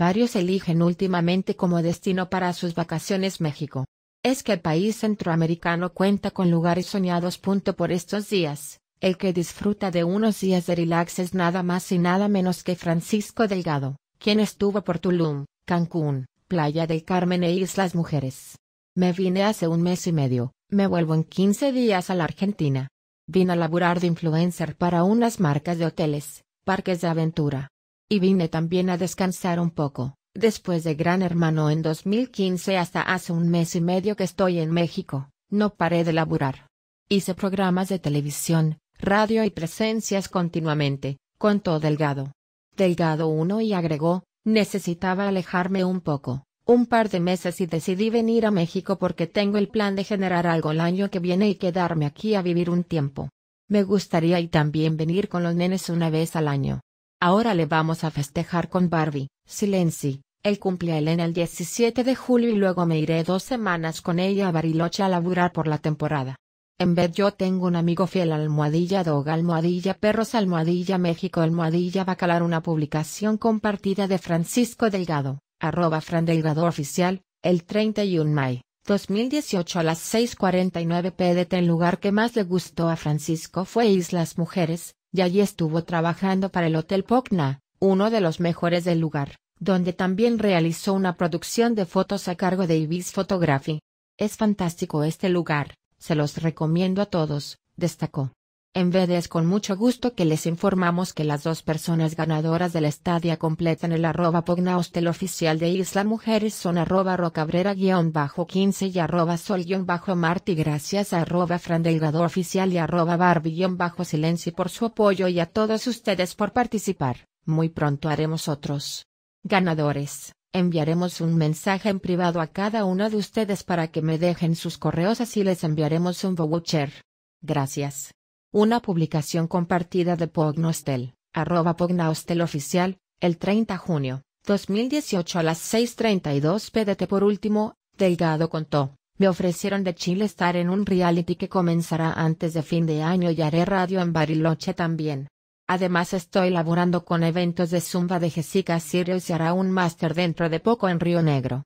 Varios eligen últimamente como destino para sus vacaciones México. Es que el país centroamericano cuenta con lugares soñados. Punto Por estos días, el que disfruta de unos días de relax es nada más y nada menos que Francisco Delgado, quien estuvo por Tulum, Cancún, Playa del Carmen e Islas Mujeres. Me vine hace un mes y medio, me vuelvo en 15 días a la Argentina. Vine a laburar de influencer para unas marcas de hoteles, parques de aventura, y vine también a descansar un poco, después de Gran Hermano en 2015 hasta hace un mes y medio que estoy en México, no paré de laburar. Hice programas de televisión, radio y presencias continuamente, contó Delgado. Delgado uno y agregó, necesitaba alejarme un poco, un par de meses y decidí venir a México porque tengo el plan de generar algo el año que viene y quedarme aquí a vivir un tiempo. Me gustaría y también venir con los nenes una vez al año. Ahora le vamos a festejar con Barbie, Silenci, Él cumple Elena el 17 de julio y luego me iré dos semanas con ella a Bariloche a laburar por la temporada. En vez yo tengo un amigo fiel almohadilla dog almohadilla perros almohadilla México almohadilla bacalar una publicación compartida de Francisco Delgado, arroba Fran Delgado oficial, el 31 mayo. 2018 a las 6.49 pdt el lugar que más le gustó a Francisco fue Islas Mujeres, y allí estuvo trabajando para el Hotel Pocna, uno de los mejores del lugar, donde también realizó una producción de fotos a cargo de Ibis Photography. Es fantástico este lugar, se los recomiendo a todos, destacó. En vez es con mucho gusto que les informamos que las dos personas ganadoras del estadio completan el arroba Pognaustel oficial de Isla Mujeres son arroba rocabrera-15 y arroba sol-marti gracias a arroba frandelgado oficial y arroba barbie silenci por su apoyo y a todos ustedes por participar. Muy pronto haremos otros. Ganadores. Enviaremos un mensaje en privado a cada uno de ustedes para que me dejen sus correos así les enviaremos un voucher. Gracias. Una publicación compartida de Pognostel, arroba Pognostel oficial, el 30 junio 2018 a las 6.32 pdt por último, Delgado contó, me ofrecieron de Chile estar en un reality que comenzará antes de fin de año y haré radio en Bariloche también. Además estoy laborando con eventos de Zumba de Jessica Sirius y hará un máster dentro de poco en Río Negro.